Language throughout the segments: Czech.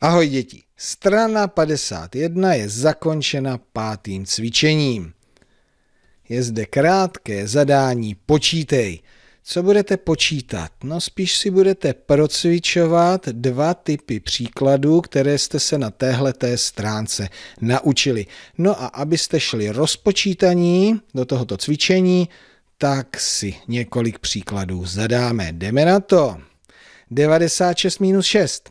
Ahoj děti, strana 51 je zakončena pátým cvičením. Je zde krátké zadání počítej. Co budete počítat? No spíš si budete procvičovat dva typy příkladů, které jste se na téhleté stránce naučili. No a abyste šli rozpočítaní do tohoto cvičení, tak si několik příkladů zadáme. Jdeme na to. 96 minus 6.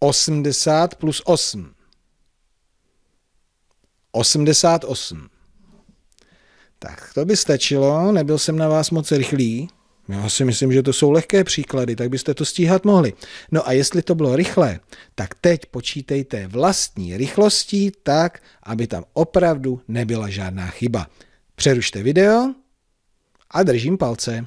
80 plus 8. 88. Tak to by stačilo, nebyl jsem na vás moc rychlý. Já si myslím, že to jsou lehké příklady, tak byste to stíhat mohli. No a jestli to bylo rychlé, tak teď počítejte vlastní rychlostí tak, aby tam opravdu nebyla žádná chyba. Přerušte video a držím palce.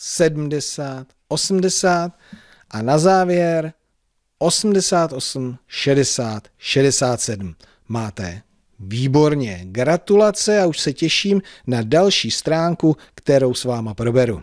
70, 80 a na závěr 88, 60, 67. Máte výborně. Gratulace a už se těším na další stránku, kterou s váma proberu.